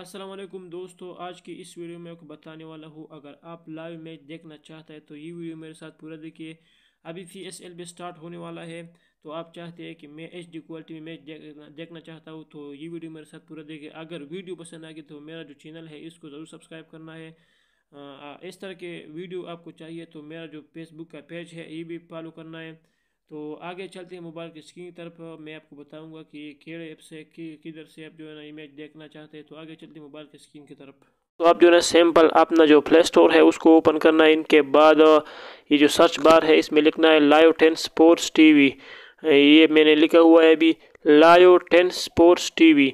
असलम दोस्तों आज की इस वीडियो में आपको बताने वाला हूँ अगर आप लाइव मैच देखना चाहते हैं तो ये वीडियो मेरे साथ पूरा देखिए अभी फी एस एल भी स्टार्ट होने वाला है तो आप चाहते हैं कि मैं एच डी क्वालिटी में मैच देखना देखना चाहता हूँ तो ये वीडियो मेरे साथ पूरा देखिए अगर वीडियो पसंद आएगी तो मेरा जो चैनल है इसको ज़रूर सब्सक्राइब करना है आ, इस तरह के वीडियो आपको चाहिए तो मेरा जो फेसबुक का पेज है ये भी फॉलो करना है तो आगे चलते हैं मोबाइल की स्क्रीन की तरफ मैं आपको बताऊंगा कि खेड़ ऐप से किधर से आप जो है ना इमेज देखना चाहते हैं तो आगे चलते हैं मोबाइल की स्क्रीन की तरफ तो आप जो है ना सैम्पल अपना जो प्ले स्टोर है उसको ओपन करना है इनके बाद ये जो सर्च बार है इसमें लिखना है लाइव टेन स्पोर्ट्स वी ये मैंने लिखा हुआ है अभी लाइव टेन स्पोर्ट्स वी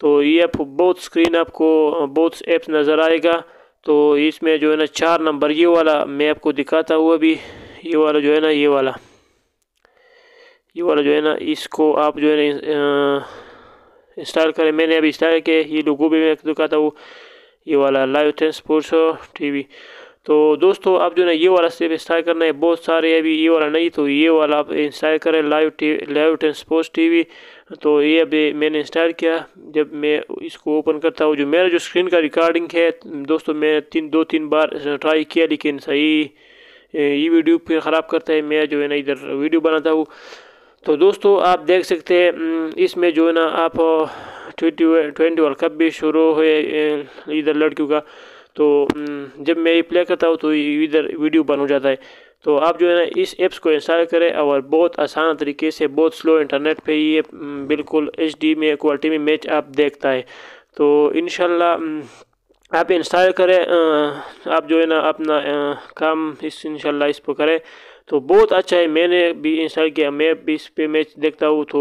तो ये आप बहुत स्क्रीन आपको बहुत ऐप्स नज़र आएगा तो इसमें जो है ना चार नंबर ये वाला मैं आपको दिखाता हुआ अभी ये वाला जो है ना ये वाला ये वाला जो है ना इसको आप जो है ना इंस्टॉल करें मैंने अभी इंस्टॉल किया ये लोगो भी मैं दुखा था वो ये वाला लाइव स्पोर्ट्स टी तो दोस्तों आप जो है ना ये वाला सिर्फ इंस्टॉल करना है बहुत सारे अभी ये वाला नहीं तो ये वाला आप इंस्टॉल करें live T live T TV तो ये अभी मैंने इंस्टॉल किया जब मैं इसको ओपन करता हूँ जो मेरा जो स्क्रीन का रिकॉर्डिंग है दोस्तों मैंने तीन दो तीन बार ट्राई किया लेकिन सही ये वीडियो फिर ख़राब करता है मैं जो है ना इधर वीडियो बनाता हूँ तो दोस्तों आप देख सकते हैं इसमें जो है ना आप ट्वेंटी ट्वेंटी वर्ल्ड कप भी शुरू हुए इधर लड़कियों का तो जब मैं ये प्ले करता हूँ तो इधर वीडियो बन हो जाता है तो आप जो है ना इस एप्स को इंस्टॉल करें और बहुत आसान तरीके से बहुत स्लो इंटरनेट पे ये बिल्कुल एच में क्वालिटी में मैच आप देखता है तो इन आप इंस्टॉल करें आप जो है ना अपना काम इस इनशा इस पर करें तो बहुत अच्छा है मैंने भी इंस्टॉल किया मैं भी इस पर मैच देखता हूँ तो